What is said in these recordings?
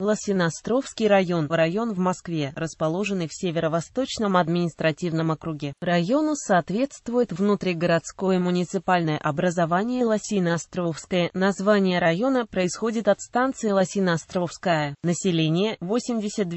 Лосиностровский район – район в Москве, расположенный в северо-восточном административном округе. Району соответствует внутригородское муниципальное образование Лосиноостровское. Название района происходит от станции Лосиноостровская. Население – 82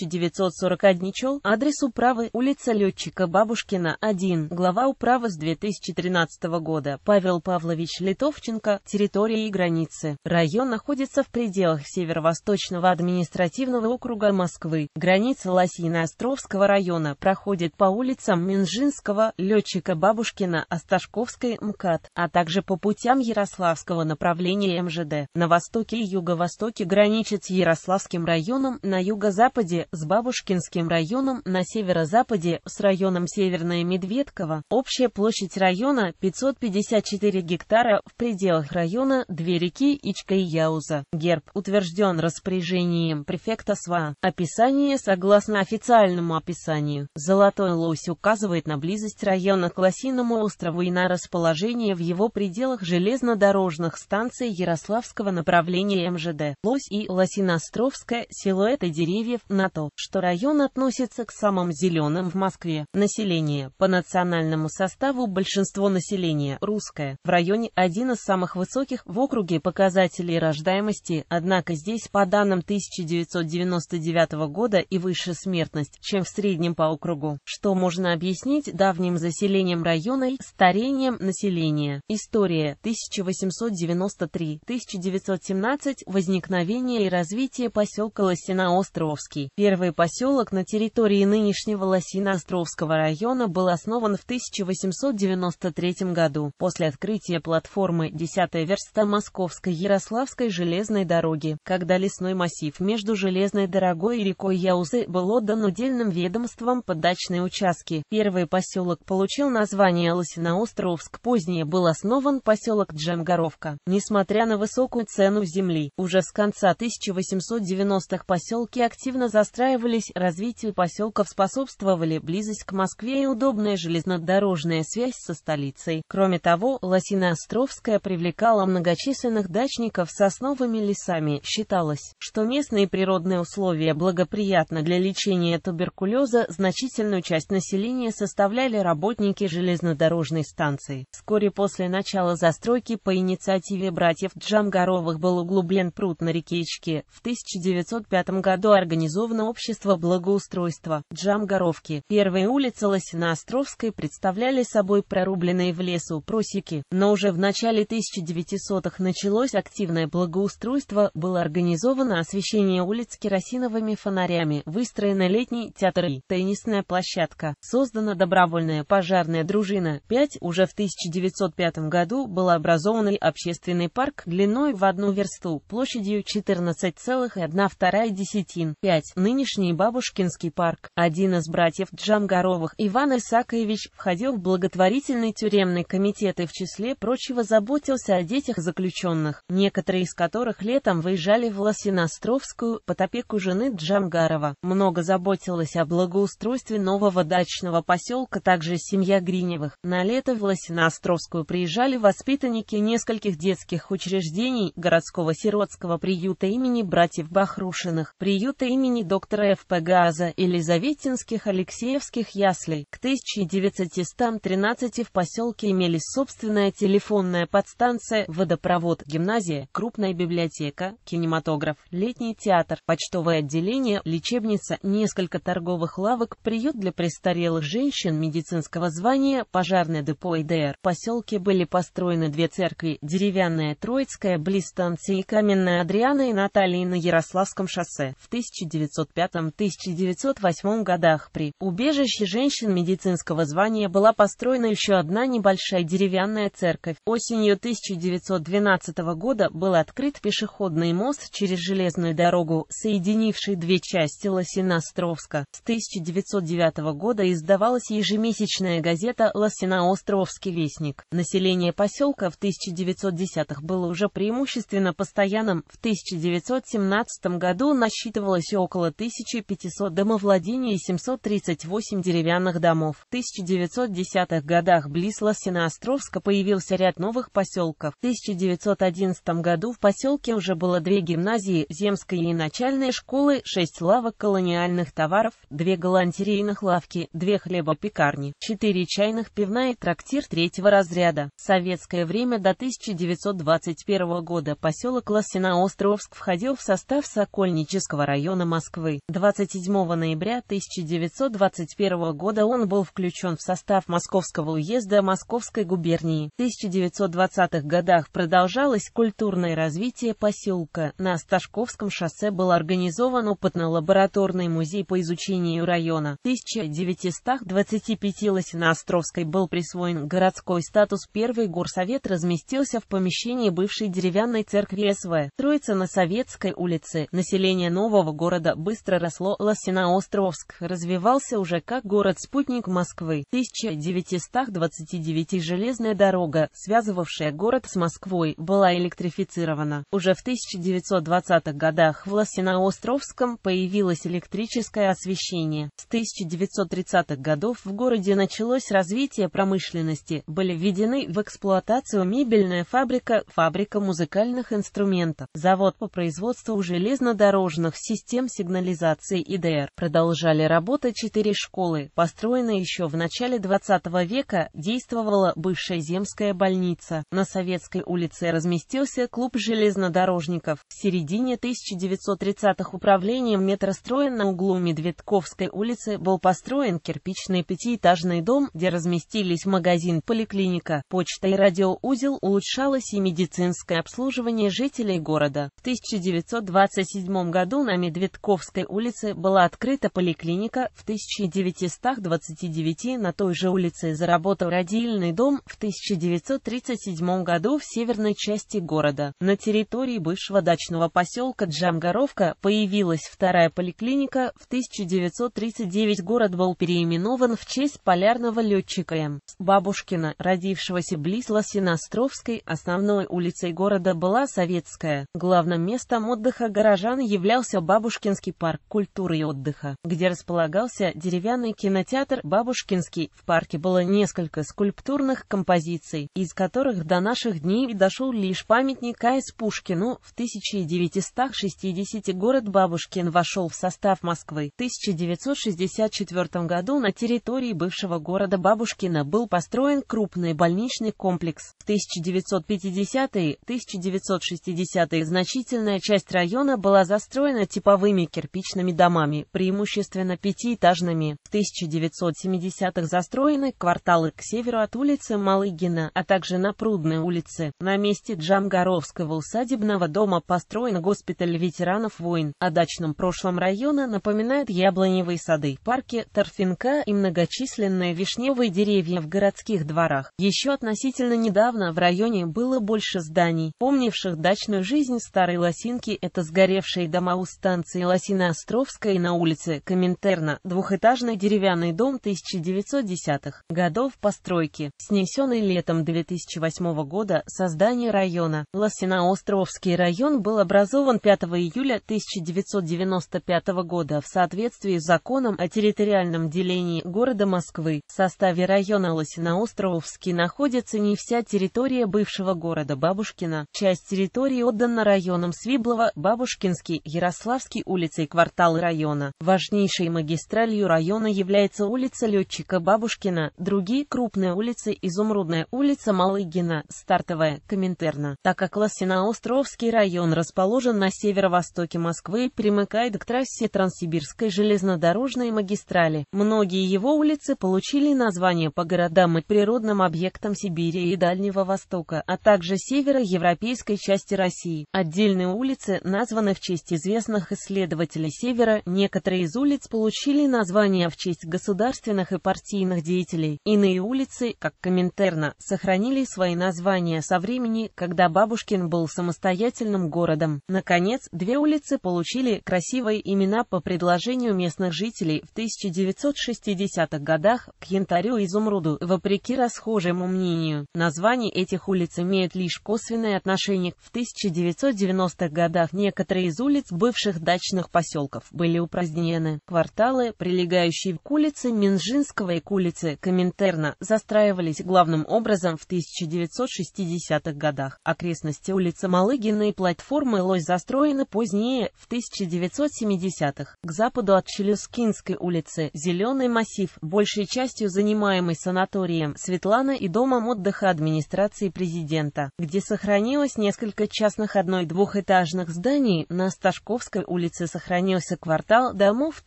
941 чел. Адрес управы – улица Летчика Бабушкина, 1. Глава управы с 2013 года Павел Павлович Литовченко. Территория и границы. Район находится в пределах северо-восточного административного округа Москвы. Граница Лосино-Островского района проходит по улицам Минжинского, Летчика Бабушкина, Осташковской, МКАД, а также по путям Ярославского направления МЖД. На востоке и юго-востоке граничит с Ярославским районом, на юго-западе с Бабушкинским районом, на северо-западе с районом Северная Медведково. Общая площадь района 554 гектара, в пределах района две реки Ичка и Яуза. Герб утвержден распоряжением распоряжением префекта СВА. Описание Согласно официальному описанию, золотой лось указывает на близость района к Лосиному острову и на расположение в его пределах железнодорожных станций Ярославского направления МЖД. Лось и Лосиностровская силуэты деревьев на то, что район относится к самым зеленым в Москве. Население. По национальному составу большинство населения русское. В районе один из самых высоких в округе показателей рождаемости, однако здесь по данным 1999 года и выше смертность, чем в среднем по округу, что можно объяснить давним заселением района и старением населения. История 1893-1917 возникновение и развитие поселка Островский Первый поселок на территории нынешнего Островского района был основан в 1893 году после открытия платформы 10 верста Московской Ярославской железной дороги, когда лесной массив массив между Железной Дорогой и рекой Яузы был отдан удельным ведомствам под участки. Первый поселок получил название Ласино-Островск, позднее был основан поселок Джемгоровка. Несмотря на высокую цену земли, уже с конца 1890-х поселки активно застраивались, развитию поселков способствовали близость к Москве и удобная железнодорожная связь со столицей. Кроме того, Ласино-Островская привлекала многочисленных дачников с сосновыми лесами. Считалось, что что местные природные условия благоприятны для лечения туберкулеза, значительную часть населения составляли работники железнодорожной станции. Вскоре после начала застройки по инициативе братьев Джамгаровых был углублен пруд на реке Ичке. В 1905 году организовано общество благоустройства Джамгаровки. Первые улицы Лосино-Островской представляли собой прорубленные в лесу просеки, но уже в начале 1900-х началось активное благоустройство, было организовано освещение улиц керосиновыми фонарями, выстроены летний театр и теннисная площадка, создана добровольная пожарная дружина. 5. Уже в 1905 году был образован общественный парк длиной в одну версту, площадью 14,1 десятин. 5. Нынешний Бабушкинский парк. Один из братьев Джамгаровых, Иван Исакович, входил в благотворительный тюремный комитет и в числе прочего заботился о детях заключенных, некоторые из которых летом выезжали в Лосино Островскую, под опеку жены Джамгарова. Много заботилась о благоустройстве нового дачного поселка также семья Гриневых. На лето в островскую приезжали воспитанники нескольких детских учреждений городского сиротского приюта имени братьев Бахрушиных, приюта имени доктора Ф.П. Газа, Елизаветинских, Алексеевских яслей. К 1913 в поселке имелись собственная телефонная подстанция, водопровод, гимназия, крупная библиотека, кинематограф, лес, летний театр, почтовое отделение, лечебница, несколько торговых лавок, приют для престарелых женщин медицинского звания, пожарное депо и ДР. В поселке были построены две церкви, деревянная Троицкая, близ станции Каменная Адриана и Натальи на Ярославском шоссе. В 1905-1908 годах при убежище женщин медицинского звания была построена еще одна небольшая деревянная церковь. Осенью 1912 года был открыт пешеходный мост через железную железную дорогу, соединившей две части Лосино-Островска. С 1909 года издавалась ежемесячная газета «Лосино-Островский вестник». Население поселка в 1910-х было уже преимущественно постоянным. В 1917 году насчитывалось около 1500 домовладений и 738 деревянных домов. В 1910-х годах близ Лосино-Островска появился ряд новых поселков. В 1911 году в поселке уже было две гимназии, земской и начальной школы, 6 лавок колониальных товаров, 2 галантерейных лавки, 2 хлебопекарни, 4 чайных пивная и трактир третьего разряда. В советское время до 1921 года поселок Ласино-Островск входил в состав Сокольнического района Москвы. 27 ноября 1921 года он был включен в состав Московского уезда Московской губернии. В 1920-х годах продолжалось культурное развитие поселка на Осташковском Московском шоссе был организован опытно-лабораторный музей по изучению района. 1925 Лосиноостровской был присвоен городской статус. Первый горсовет разместился в помещении бывшей деревянной церкви СВ. Троица на Советской улице. Население нового города быстро росло. Лосиноостровск развивался уже как город-спутник Москвы. 1929 железная дорога, связывавшая город с Москвой, была электрифицирована. Уже в 1920-х годах годах на островском появилось электрическое освещение. С 1930-х годов в городе началось развитие промышленности, были введены в эксплуатацию мебельная фабрика, фабрика музыкальных инструментов, завод по производству железнодорожных систем сигнализации ИДР. Продолжали работать четыре школы, построенные еще в начале 20 века, действовала бывшая земская больница. На Советской улице разместился клуб железнодорожников. В середине 1000 1930-х управлением метростроя на углу Медведковской улицы был построен кирпичный пятиэтажный дом, где разместились магазин, поликлиника, почта и радиоузел, улучшалось и медицинское обслуживание жителей города. В 1927 году на Медведковской улице была открыта поликлиника, в 1929 на той же улице заработал родильный дом, в 1937 году в северной части города, на территории бывшего дачного поселка поселка Джамгаровка появилась вторая поликлиника, в 1939 город был переименован в честь полярного летчика М. Бабушкина, родившегося близ Лосиностровской, основной улицей города была Советская. Главным местом отдыха горожан являлся Бабушкинский парк культуры и отдыха, где располагался деревянный кинотеатр Бабушкинский. В парке было несколько скульптурных композиций, из которых до наших дней дошел лишь памятник А.С. Пушкину в 1900 годах 60 город Бабушкин вошел в состав Москвы. В 1964 году на территории бывшего города Бабушкина был построен крупный больничный комплекс. В 1950-е, 1960-е значительная часть района была застроена типовыми кирпичными домами, преимущественно пятиэтажными. В 1970-х застроены кварталы к северу от улицы Малыгина, а также на Прудной улице. На месте Джамгаровского усадебного дома построен госпиталь госпиталь ветеранов войн о дачном прошлом района напоминают яблоневые сады, парки, торфинка и многочисленные вишневые деревья в городских дворах. Еще относительно недавно в районе было больше зданий, помнивших дачную жизнь старой Лосинки. Это сгоревшие дома у станции Лосино-Островской на улице Коминтерна, двухэтажный деревянный дом 1910-х годов постройки, снесенный летом 2008 года со создание района. Лосино-Островский район был образован 5 июля 1995 года в соответствии с законом о территориальном делении города Москвы в составе района Лосиноостровский находится не вся территория бывшего города Бабушкина, часть территории отдана районам Свиблова, Бабушкинский, Ярославский улицы и кварталы района. Важнейшей магистралью района является улица Летчика Бабушкина, другие крупные улицы Изумрудная улица Малыгина, Стартовая, Коминтерна. Так как Ласино-Островский район расположен на северо-востоке Москвы примыкает к трассе Транссибирской железнодорожной магистрали. Многие его улицы получили названия по городам и природным объектам Сибири и Дальнего Востока, а также европейской части России. Отдельные улицы названы в честь известных исследователей Севера, некоторые из улиц получили названия в честь государственных и партийных деятелей. Иные улицы, как Коминтерна, сохранили свои названия со времени, когда Бабушкин был самостоятельным городом. Наконец, Наконец, две улицы получили красивые имена по предложению местных жителей в 1960-х годах к янтарю и изумруду. Вопреки расхожему мнению, названия этих улиц имеют лишь косвенное отношение. В 1990-х годах некоторые из улиц бывших дачных поселков были упразднены. Кварталы, прилегающие к улице Минжинского и к улице Коминтерна, застраивались главным образом в 1960-х годах. Окрестности улицы Малыгина и платформы Лось застроили построены позднее, в 1970-х, к западу от Челюскинской улицы, зеленый массив, большей частью занимаемый санаторием Светлана и домом отдыха администрации президента, где сохранилось несколько частных одной-двухэтажных зданий, на Сташковской улице сохранился квартал домов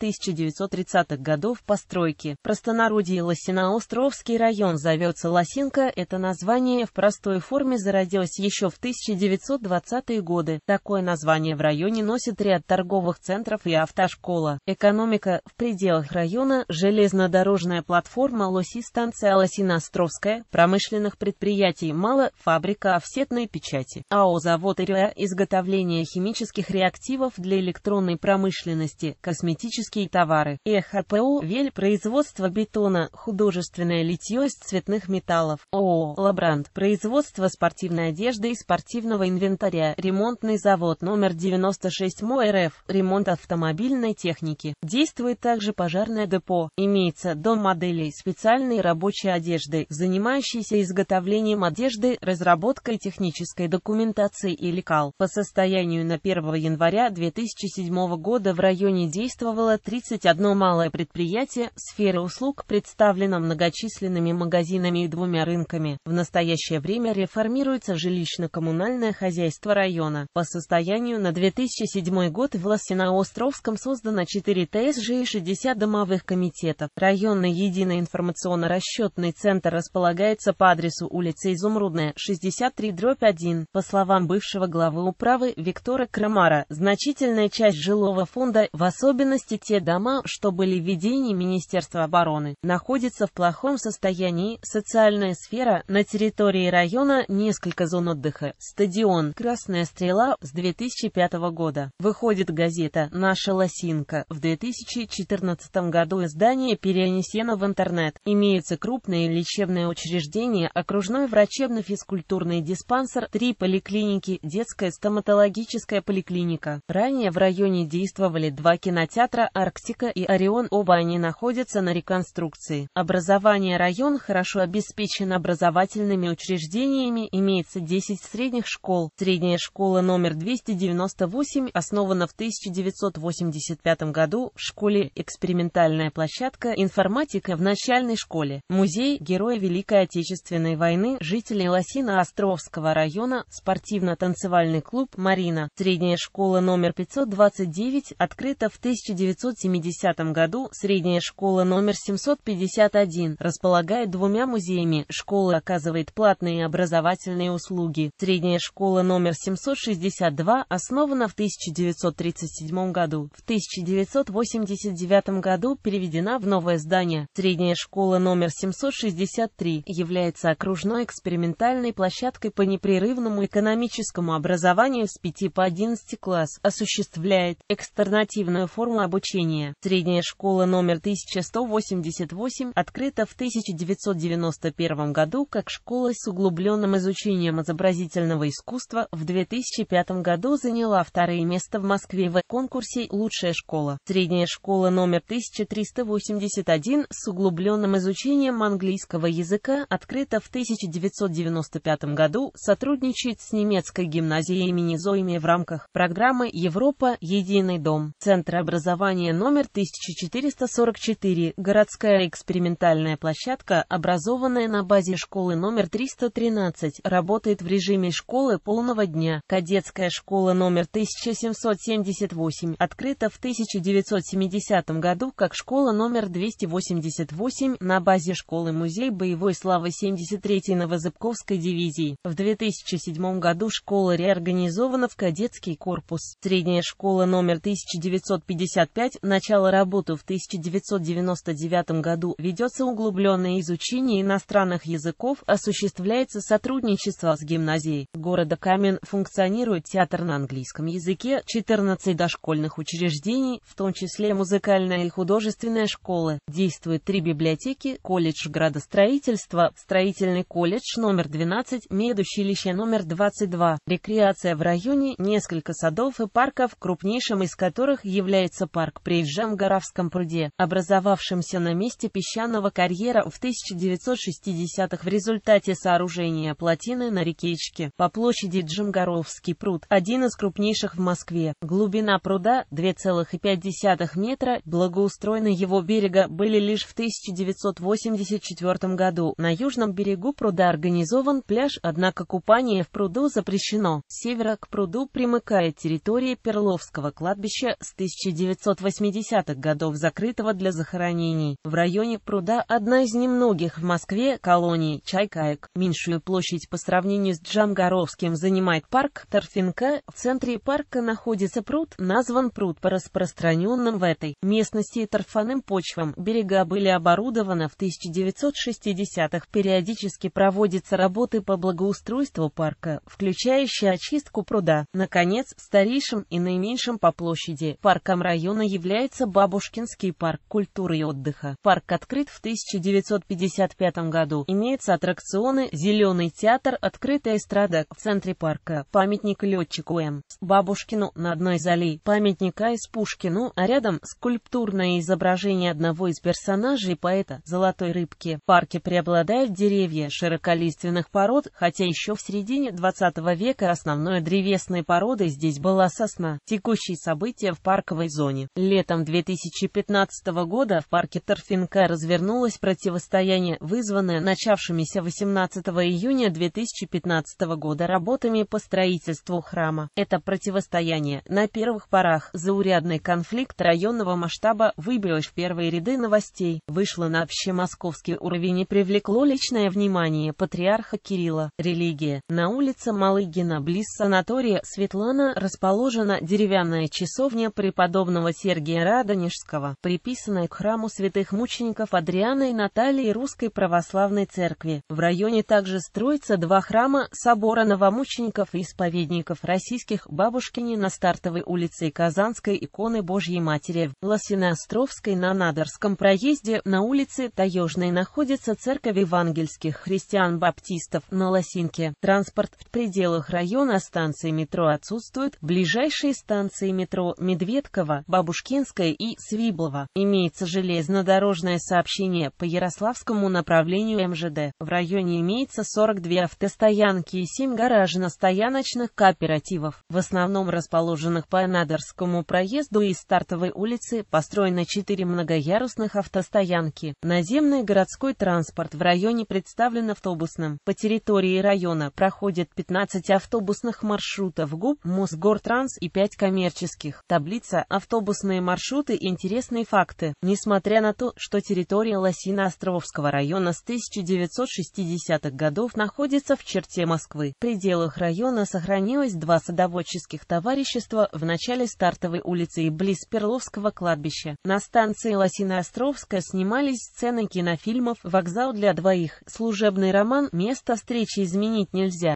1930-х годов постройки. Простонародье Лосиноостровский район зовется Лосинка, это название в простой форме зародилось еще в 1920-е годы. Такое название Название в районе носит ряд торговых центров и автошкола. Экономика в пределах района – железнодорожная платформа Лоси-станция Лосиностровская, промышленных предприятий мало, фабрика офсетной печати. АО «Завод ИРА» – изготовление химических реактивов для электронной промышленности, косметические товары. ЭХПО «Вель» – производство бетона, художественное литье из цветных металлов. ООО «Лабрант» – производство спортивной одежды и спортивного инвентаря, ремонтный завод номер номер 96 МО-РФ, ремонт автомобильной техники. Действует также пожарное депо. Имеется дом моделей специальной рабочей одежды, занимающийся изготовлением одежды, разработкой технической документации и лекал. По состоянию на 1 января 2007 года в районе действовало 31 малое предприятие, сфера услуг представлена многочисленными магазинами и двумя рынками. В настоящее время реформируется жилищно-коммунальное хозяйство района. По состоянию планированию на 2007 год на островском создано 4 ТСЖ и 60 домовых комитетов. Районный единый информационно-расчетный центр располагается по адресу улицы Изумрудная, 63 дробь 1. По словам бывшего главы управы Виктора Крамара, значительная часть жилого фонда, в особенности те дома, что были в ведении Министерства обороны, находится в плохом состоянии. Социальная сфера на территории района несколько зон отдыха, стадион «Красная стрела» с 2000 2005 года. Выходит газета «Наша лосинка». В 2014 году издание перенесено в интернет. Имеются крупные лечебные учреждения, окружной врачебно-физкультурный диспансер, три поликлиники, детская стоматологическая поликлиника. Ранее в районе действовали два кинотеатра «Арктика» и «Орион». Оба они находятся на реконструкции. Образование район хорошо обеспечен образовательными учреждениями, имеется 10 средних школ. Средняя школа номер 290 98 основана в 1985 году в школе «Экспериментальная площадка информатика» в начальной школе. Музей Героя Великой Отечественной войны, жителей Лосино-Островского района, спортивно-танцевальный клуб «Марина». Средняя школа номер 529 открыта в 1970 году. Средняя школа номер 751 располагает двумя музеями. Школа оказывает платные образовательные услуги. Средняя школа номер 762 – основана в 1937 году. В 1989 году переведена в новое здание. Средняя школа номер 763 является окружной экспериментальной площадкой по непрерывному экономическому образованию с 5 по 11 класс, осуществляет экстернативную форму обучения. Средняя школа номер 1188 открыта в 1991 году как школа с углубленным изучением изобразительного искусства в 2005 году занимается заняла второе место в Москве в конкурсе «Лучшая школа». Средняя школа номер 1381 с углубленным изучением английского языка открыта в 1995 году, сотрудничает с немецкой гимназией имени Зойми в рамках программы «Европа. Единый дом». Центр образования номер 1444, городская экспериментальная площадка, образованная на базе школы номер 313, работает в режиме школы полного дня. Кадетская школа номер 1778 открыта в 1970 году как школа номер 288 на базе школы-музей боевой славы 73-й Новозыбковской дивизии. В 2007 году школа реорганизована в кадетский корпус. Средняя школа номер 1955, начало работы в 1999 году, ведется углубленное изучение иностранных языков, осуществляется сотрудничество с гимназией города Камен функционирует театр на английском английском языке 14 дошкольных учреждений, в том числе музыкальная и художественная школы. Действует три библиотеки, колледж градостроительства, строительный колледж номер 12, медучилище номер 22, рекреация в районе, несколько садов и парков, крупнейшим из которых является парк при Ижамгаровском пруде, образовавшимся на месте песчаного карьера в 1960-х в результате сооружения плотины на реке Ичке. По площади Джимгоровский пруд – один из из крупнейших в Москве. Глубина пруда 2,5 метра, благоустроены его берега были лишь в 1984 году. На южном берегу пруда организован пляж, однако купание в пруду запрещено. С севера к пруду примыкает территория Перловского кладбища с 1980-х годов закрытого для захоронений. В районе пруда одна из немногих в Москве колоний Чайкаек. Меньшую площадь по сравнению с Джамгаровским занимает парк Торфинка в центре парка находится пруд, назван пруд по распространенным в этой местности торфяным почвам. Берега были оборудованы в 1960-х. Периодически проводятся работы по благоустройству парка, включающие очистку пруда. Наконец, старейшим и наименьшим по площади парком района является Бабушкинский парк культуры и отдыха. Парк открыт в 1955 году. Имеются аттракционы, зеленый театр, открытая эстрада в центре парка, памятник летчику М. М. С. Бабушкину на одной из аллей памятника из Пушкину, а рядом скульптурное изображение одного из персонажей поэта «Золотой рыбки». В парке преобладают деревья широколиственных пород, хотя еще в середине 20 века основной древесной породой здесь была сосна. Текущие события в парковой зоне. Летом 2015 года в парке Торфинка развернулось противостояние, вызванное начавшимися 18 июня 2015 года работами по строительству храма. Это противостояние на первых порах заурядный конфликт районного масштаба выбилось в первые ряды новостей, вышло на общемосковский уровень и привлекло личное внимание патриарха Кирилла. Религия. На улице Малыгина близ санатория Светлана расположена деревянная часовня преподобного Сергия Радонежского, приписанная к храму святых мучеников Адриана и Натальи Русской Православной Церкви. В районе также строится два храма собора новомучеников и исповедников российских Липецких, Бабушкине на Стартовой улице и Казанской иконы Божьей Матери в Лосиноостровской на Надарском проезде на улице Таежной находится церковь евангельских христиан-баптистов на Лосинке. Транспорт в пределах района станции метро отсутствует. Ближайшие станции метро Медведково, Бабушкинская и Свиблова. Имеется железнодорожное сообщение по Ярославскому направлению МЖД. В районе имеется 42 автостоянки и 7 гаражно-стояночных кооперативов в основном расположенных по Анадырскому проезду и стартовой улице, построены четыре многоярусных автостоянки. Наземный городской транспорт в районе представлен автобусным. По территории района проходит 15 автобусных маршрутов ГУП, Мосгортранс и 5 коммерческих. Таблица «Автобусные маршруты. Интересные факты». Несмотря на то, что территория Лосино-Островского района с 1960-х годов находится в черте Москвы, в пределах района сохранилось два садовых скотоводческих товарищества в начале стартовой улицы и близ Перловского кладбища. На станции Лосиноостровска снимались сцены кинофильмов «Вокзал для двоих», «Служебный роман», «Место встречи изменить нельзя».